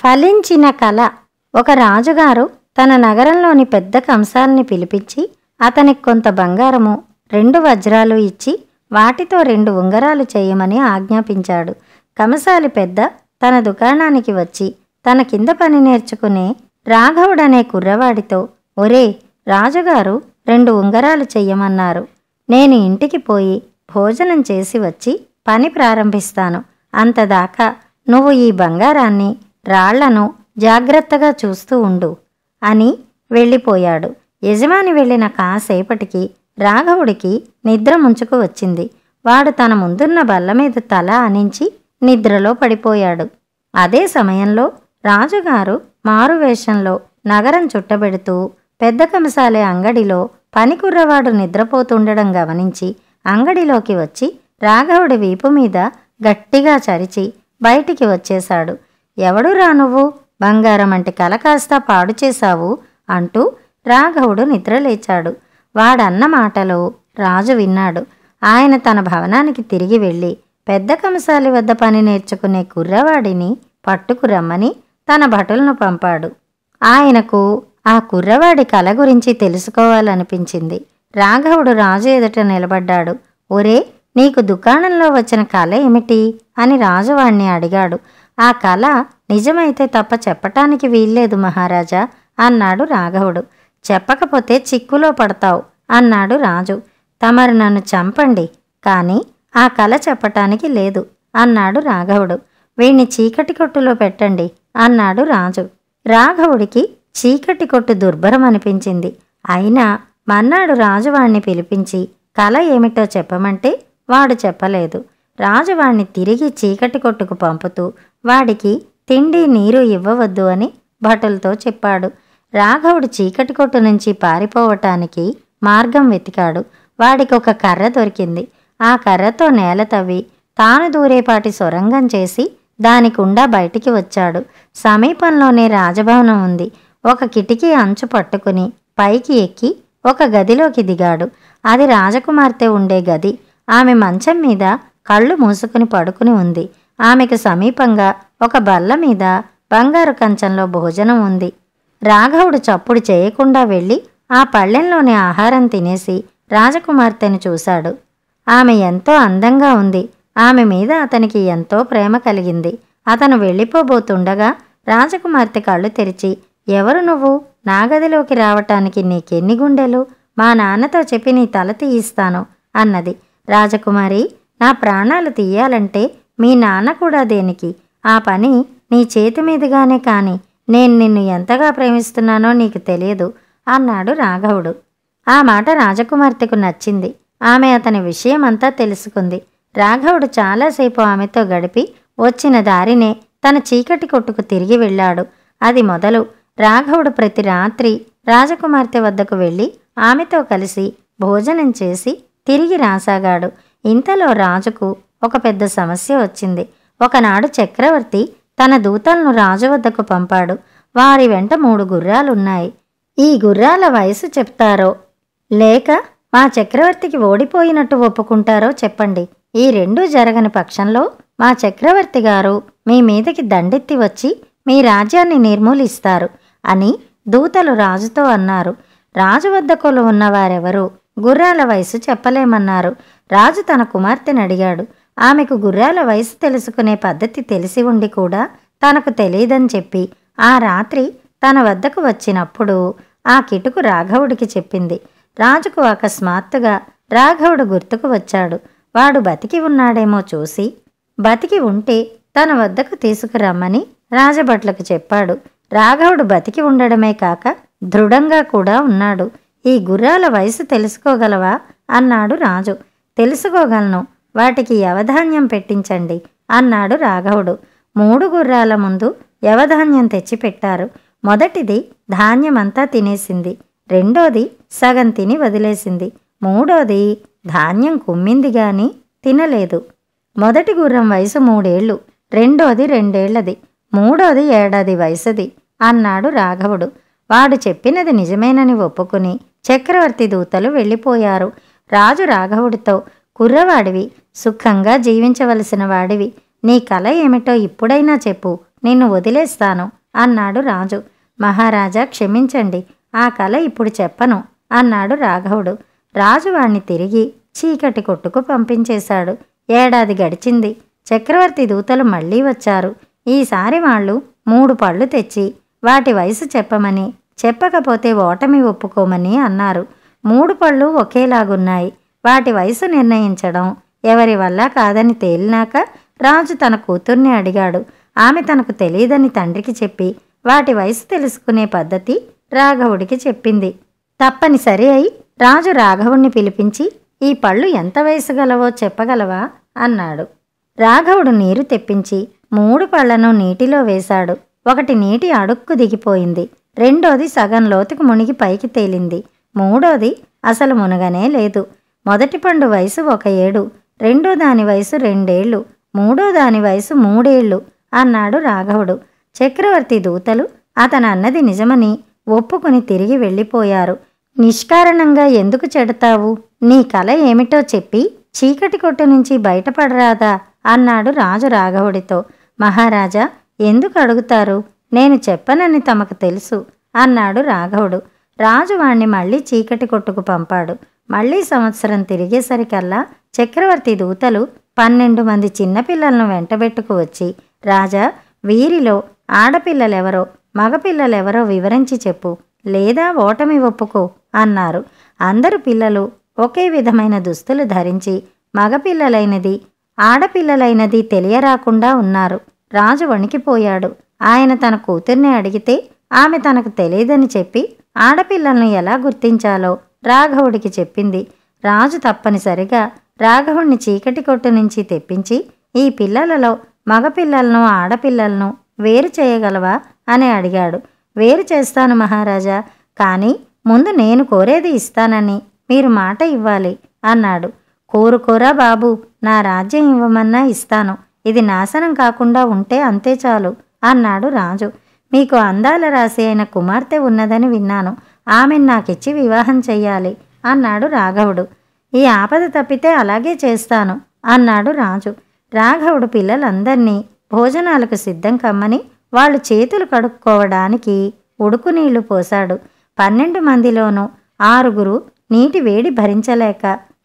ఫలించిన కళ ఒక రాజుగారు తన నగరంలోని పెద్ద కంసాలని పిలిపించి అతనికి కొంత బంగారము రెండు వజ్రాలు ఇచ్చి వాటితో రెండు ఉంగరాలు చేయమని ఆజ్ఞాపించాడు కంసాలి పెద్ద తన దుకాణానికి వచ్చి తన కింద పని నేర్చుకునే రాఘవుడనే కుర్రవాడితో ఒరే రాజుగారు రెండు ఉంగరాలు చెయ్యమన్నారు నేను ఇంటికి పోయి భోజనం చేసి వచ్చి పని ప్రారంభిస్తాను అంతదాకా నువ్వు ఈ బంగారాన్ని రాళ్లను జాగ్రత్తగా చూస్తూ ఉండు అని వెళ్ళిపోయాడు యజమాని వెళ్ళిన కాసేపటికి రాఘవుడికి నిద్ర ముంచుకు వచ్చింది వాడు తన ముందున్న బల్ల మీద తల అనించి నిద్రలో పడిపోయాడు అదే సమయంలో రాజుగారు మారువేషంలో నగరం చుట్టబెడుతూ పెద్ద కంసాలే అంగడిలో పనికుర్రవాడు నిద్రపోతుండడం గమనించి అంగడిలోకి వచ్చి రాఘవుడి వీపు మీద గట్టిగా చరిచి బయటికి వచ్చేశాడు ఎవడు రా నువ్వు బంగారం అంటే కల కాస్త పాడు చేశావు అంటూ రాఘవుడు నిద్రలేచాడు వాడన్న మాటలు రాజు విన్నాడు ఆయన తన భవనానికి తిరిగి వెళ్ళి పెద్ద కంసాలి వద్ద పని నేర్చుకునే కుర్రవాడిని పట్టుకురమ్మని తన భటులను పంపాడు ఆయనకు ఆ కుర్రవాడి కల గురించి తెలుసుకోవాలనిపించింది రాఘవుడు రాజు ఎదుట నిలబడ్డాడు ఒరే నీకు దుకాణంలో వచ్చిన కళ ఏమిటి అని రాజువాణ్ణి అడిగాడు ఆ కళ నిజమైతే తప్ప చెప్పటానికి వీల్లేదు మహారాజా అన్నాడు రాఘవుడు చెప్పకపోతే చిక్కులో పడతావు అన్నాడు రాజు తమరు నన్ను చంపండి కానీ ఆ కళ చెప్పటానికి లేదు అన్నాడు రాఘవుడు వీణ్ణి చీకటి కొట్టులో పెట్టండి అన్నాడు రాజు రాఘవుడికి చీకటి కొట్టు దుర్భరం అనిపించింది అయినా మన్నాడు రాజువాణ్ణి పిలిపించి కళ ఏమిటో చెప్పమంటే వాడు చెప్పలేదు రాజు వాణ్ణి తిరిగి చీకటి కొట్టుకు పంపుతూ వాడికి తిండి నీరు ఇవ్వవద్దు అని భటులతో చెప్పాడు రాఘవుడు చీకటి కొట్టు నుంచి పారిపోవటానికి మార్గం వెతికాడు వాడికి ఒక కర్ర దొరికింది ఆ కర్రతో నేల తవ్వి తాను దూరేపాటి సొరంగం చేసి దానికుండా బయటికి వచ్చాడు సమీపంలోనే రాజభవనం ఉంది ఒక కిటికీ అంచు పట్టుకుని పైకి ఎక్కి ఒక గదిలోకి దిగాడు అది రాజకుమార్తె ఉండే గది ఆమె మంచం మీద కళ్ళు మూసుకుని పడుకుని ఉంది ఆమెకు సమీపంగా ఒక బల్ల మీద బంగారు కంచంలో భోజనం ఉంది రాఘవుడు చప్పుడు చేయకుండా వెళ్ళి ఆ పళ్ళెంలోని ఆహారం తినేసి రాజకుమార్తెను చూశాడు ఆమె ఎంతో అందంగా ఉంది ఆమె మీద అతనికి ఎంతో ప్రేమ కలిగింది అతను వెళ్ళిపోబోతుండగా రాజకుమార్తె కళ్ళు తెరిచి ఎవరు నువ్వు నాగదిలోకి రావటానికి నీకెన్ని గుండెలు మా నాన్నతో చెప్పి నీ తల తీయిస్తాను అన్నది రాజకుమారి నా ప్రాణాలు తీయాలంటే మీ నాన్న కూడా దేనికి ఆ పని నీ చేతి మీదుగానే కాని నేను నిన్ను ఎంతగా ప్రేమిస్తున్నానో నీకు తెలియదు అన్నాడు రాఘవుడు ఆ మాట రాజకుమార్తెకు నచ్చింది ఆమె అతని విషయమంతా తెలుసుకుంది రాఘవుడు చాలాసేపు ఆమెతో గడిపి వచ్చిన దారినే తన చీకటి కొట్టుకు తిరిగి వెళ్ళాడు అది మొదలు రాఘవుడు ప్రతి రాత్రి రాజకుమార్తె వద్దకు వెళ్ళి ఆమెతో కలిసి భోజనం చేసి తిరిగి రాసాగాడు ఇంతలో రాజుకు ఒక పెద్ద సమస్య వచ్చింది ఒకనాడు చక్రవర్తి తన దూతలను రాజు వద్దకు పంపాడు వారి వెంట మూడు గుర్రాలున్నాయి ఈ గుర్రాల వయసు చెప్తారో లేక మా చక్రవర్తికి ఓడిపోయినట్టు ఒప్పుకుంటారో చెప్పండి ఈ రెండూ జరగని పక్షంలో మా చక్రవర్తి గారు మీ మీదకి దండెత్తి వచ్చి మీ రాజ్యాన్ని నిర్మూలిస్తారు అని దూతలు రాజుతో అన్నారు రాజు వద్ద కొలు ఉన్నవారెవరూ గుర్రాల వయసు చెప్పలేమన్నారు రాజు తన కుమార్తెను అడిగాడు ఆమెకు గుర్రాల వయసు తెలుసుకునే పద్ధతి తెలిసి ఉండి కూడా తనకు తెలియదని చెప్పి ఆ రాత్రి తన వద్దకు వచ్చినప్పుడు ఆ కిటుకు రాఘవుడికి చెప్పింది రాజుకు అకస్మాత్తుగా రాఘవుడు గుర్తుకు వచ్చాడు వాడు బతికి ఉన్నాడేమో చూసి బతికి ఉంటే తన వద్దకు తీసుకురమ్మని రాజభట్లకు చెప్పాడు రాఘవుడు బతికి ఉండడమే కాక దృఢంగా కూడా ఉన్నాడు ఈ గుర్రాల వయసు తెలుసుకోగలవా అన్నాడు రాజు తెలుసుకోగలను వాటికి యవధాన్యం పెట్టించండి అన్నాడు రాఘవుడు మూడు గుర్రాల ముందు యవధాన్యం తెచ్చిపెట్టారు మొదటిది ధాన్యమంతా తినేసింది రెండోది సగం తిని వదిలేసింది మూడోది ధాన్యం కుమ్మింది గాని తినలేదు మొదటి గుర్రం వయసు మూడేళ్లు రెండోది రెండేళ్లది మూడోది ఏడాది వయసుది అన్నాడు రాఘవుడు వాడు చెప్పినది నిజమేనని ఒప్పుకుని చక్రవర్తి దూతలు వెళ్ళిపోయారు రాజు రాఘవుడితో కుర్రవాడివి సుఖంగా జీవించవలసిన వాడివి నీ కల ఏమిటో ఇప్పుడైనా చెప్పు నిన్ను వదిలేస్తాను అన్నాడు రాజు మహారాజా క్షమించండి ఆ కళ ఇప్పుడు చెప్పను అన్నాడు రాఘవుడు రాజు వాణ్ణి తిరిగి చీకటి కొట్టుకు పంపించేశాడు ఏడాది గడిచింది చక్రవర్తి దూతలు మళ్ళీ వచ్చారు ఈసారి వాళ్ళు మూడు పళ్ళు తెచ్చి వాటి వయసు చెప్పమని చెప్పకపోతే ఓటమి ఒప్పుకోమని అన్నారు మూడు పళ్ళు ఒకేలాగున్నాయి వాటి వయసు నిర్ణయించడం ఎవరి వల్ల కాదని తేలినాక రాజు తన కూతుర్ని అడిగాడు ఆమె తనకు తెలియదని తండ్రికి చెప్పి వాటి వయసు తెలుసుకునే పద్ధతి రాఘవుడికి చెప్పింది తప్పనిసరి అయి రాజు రాఘవుణ్ణి పిలిపించి ఈ పళ్ళు ఎంత వయసు గలవో చెప్పగలవా అన్నాడు రాఘవుడు నీరు తెప్పించి మూడు పళ్లను నీటిలో వేశాడు ఒకటి నీటి అడుక్కు దిగిపోయింది రెండోది సగం లోతుకు మునిగి పైకి తేలింది మూడోది అసలు మునగనే లేదు మొదటి పండు వయసు ఒక ఏడు రెండో దాని వయసు రెండేళ్లు మూడో దాని వయసు మూడేళ్లు అన్నాడు రాఘవుడు చక్రవర్తి దూతలు అతను అన్నది నిజమని ఒప్పుకుని తిరిగి వెళ్ళిపోయారు నిష్కారణంగా ఎందుకు చెడతావు నీ కల ఏమిటో చెప్పి చీకటి కొట్టు నుంచి బయటపడరాదా అన్నాడు రాజు రాఘవుడితో మహారాజా ఎందుకు అడుగుతారు నేను చెప్పనని తమకు తెలుసు అన్నాడు రాఘవుడు రాజు వాణ్ణి మళ్ళీ చీకటి కొట్టుకు పంపాడు మళ్ళీ సంవత్సరం తిరిగేసరికల్లా చక్రవర్తి దూతలు పన్నెండు మంది చిన్నపిల్లలను వెంటబెట్టుకు వచ్చి రాజా వీరిలో ఆడపిల్లలెవరో మగపిల్లలెవరో వివరించి చెప్పు లేదా ఓటమి ఒప్పుకో అన్నారు అందరు పిల్లలు ఒకే విధమైన దుస్తులు ధరించి మగపిల్లలైనది ఆడపిల్లలైనది తెలియరాకుండా ఉన్నారు రాజు వణికిపోయాడు ఆయన తన కూతుర్ని అడిగితే ఆమె తనకు తెలియదని చెప్పి ఆడపిల్లలను ఎలా గుర్తించాలో రాఘవుడికి చెప్పింది రాజు తప్పనిసరిగా రాఘవుణ్ణి చీకటి కొట్టు నుంచి తెప్పించి ఈ పిల్లలలో మగపిల్లలను ఆడపిల్లలను వేరు చేయగలవా అని అడిగాడు వేరు చేస్తాను మహారాజా కానీ ముందు నేను కోరేది ఇస్తానని మీరు మాట ఇవ్వాలి అన్నాడు కోరుకోరా బాబు నా రాజ్యం ఇవ్వమన్నా ఇస్తాను ఇది నాశనం కాకుండా ఉంటే అంతే చాలు అన్నాడు రాజు మీకు అందాల రాశి అయిన కుమార్తె ఉన్నదని విన్నాను ఆమెను నాకిచ్చి వివాహం చెయ్యాలి అన్నాడు రాఘవుడు ఈ ఆపద తప్పితే అలాగే చేస్తాను అన్నాడు రాజు రాఘవుడు పిల్లలందరినీ భోజనాలకు సిద్ధం కమ్మని వాళ్ళు చేతులు కడుక్కోవడానికి ఉడుకు నీళ్లు పోశాడు పన్నెండు మందిలోనూ ఆరుగురు నీటి వేడి భరించలేక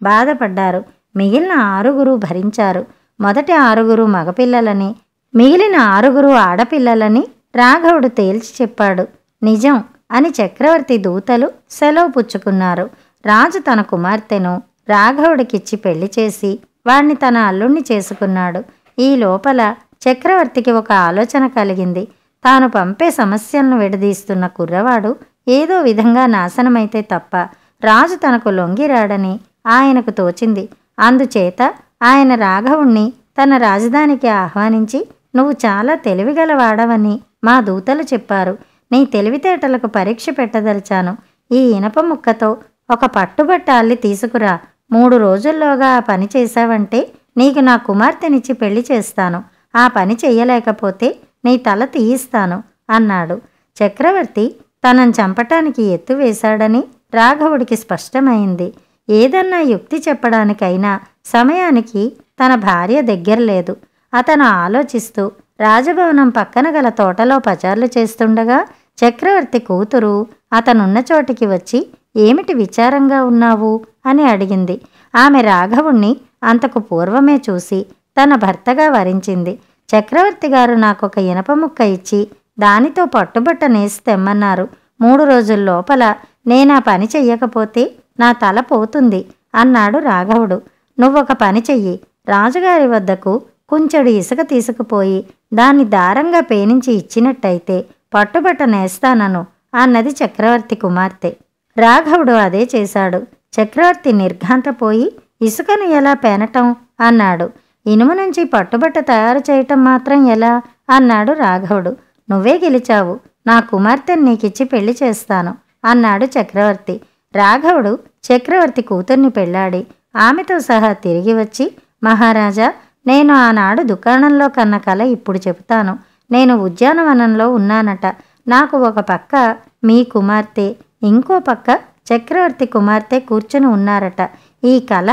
బాధపడ్డారు మిగిలిన ఆరుగురు భరించారు మొదటి ఆరుగురు మగపిల్లలని మిగిలిన ఆరుగురు ఆడపిల్లలని రాఘవుడు తేల్చి చెప్పాడు నిజం అని చక్రవర్తి దూతలు సెలవు పుచ్చుకున్నారు రాజు తన కుమార్తెను రాఘవుడికిచ్చి పెళ్లి చేసి వాణ్ణి తన అల్లుణ్ణి చేసుకున్నాడు ఈ లోపల చక్రవర్తికి ఒక ఆలోచన కలిగింది తాను పంపే సమస్యలను విడదీస్తున్న కుర్రవాడు ఏదో విధంగా నాశనమైతే తప్ప రాజు తనకు లొంగిరాడని ఆయనకు తోచింది అందుచేత ఆయన రాఘవుణ్ణి తన రాజధానికి ఆహ్వానించి నువ్వు చాలా తెలివిగలవాడవని మా దూతలు చెప్పారు నీ తెలివితేటలకు పరీక్ష పెట్టదలిచాను ఈ ఇనప ముక్కతో ఒక పట్టుబట్ట అల్లి తీసుకురా మూడు రోజుల్లోగా ఆ పని చేశావంటే నీకు నా కుమార్తెనిచ్చి పెళ్లి చేస్తాను ఆ పని చెయ్యలేకపోతే నీ తల తీయిస్తాను అన్నాడు చక్రవర్తి తనను చంపటానికి ఎత్తు వేశాడని రాఘవుడికి స్పష్టమైంది ఏదన్నా యుక్తి చెప్పడానికైనా సమయానికి తన భార్య దగ్గర లేదు అతను ఆలోచిస్తూ రాజభవనం పక్కన గల తోటలో పచార్లు చేస్తుండగా చక్రవర్తి కూతురు అతనున్న చోటికి వచ్చి ఏమిటి విచారంగా ఉన్నావు అని అడిగింది ఆమె రాఘవుణ్ణి అంతకు పూర్వమే చూసి తన భర్తగా వరించింది చక్రవర్తి గారు నాకొక ఇనప ముక్క ఇచ్చి దానితో పట్టుబట్ట నేసి తెమ్మన్నారు మూడు రోజుల లోపల నేనా పని చెయ్యకపోతే నా తల పోతుంది అన్నాడు రాఘవుడు నువ్వొక పని చెయ్యి రాజుగారి వద్దకు కొంచెడు ఇసుక తీసుకుపోయి దాన్ని దారంగా పేనించి ఇచ్చినట్టయితే పట్టుబట్ట నేస్తానను అన్నది చక్రవర్తి కుమార్తె రాఘవుడు అదే చేశాడు చక్రవర్తి నిర్ఘాంతపోయి ఇసుకను ఎలా పేనటం అన్నాడు ఇనుము నుంచి పట్టుబట్ట తయారు చేయటం మాత్రం ఎలా అన్నాడు రాఘవుడు నువ్వే గెలిచావు నా కుమార్తెను నీకిచ్చి పెళ్లి చేస్తాను అన్నాడు చక్రవర్తి రాఘవుడు చక్రవర్తి కూతుర్ని పెళ్ళాడి ఆమెతో సహా తిరిగి వచ్చి మహారాజా నేను ఆనాడు దుకాణంలో కన్న కళ ఇప్పుడు చెబుతాను నేను ఉద్యానవనంలో ఉన్నానట నాకు ఒక పక్క మీ కుమార్తె ఇంకో పక్క చక్రవర్తి కుమార్తె కూర్చుని ఉన్నారట ఈ కళ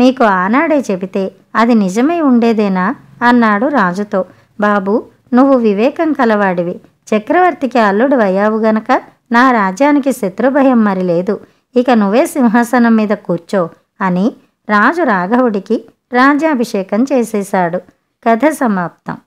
మీకు ఆనాడే చెబితే అది నిజమై ఉండేదేనా అన్నాడు రాజుతో బాబు నువ్వు వివేకం కలవాడివి చక్రవర్తికి అల్లుడు అయ్యావు గనక నా రాజ్యానికి శత్రుభయం మరి లేదు ఇక నువ్వే సింహాసనం మీద కూర్చో అని రాజు రాఘవుడికి రాజాభిషేకం చేసేశాడు కథ సమాప్తం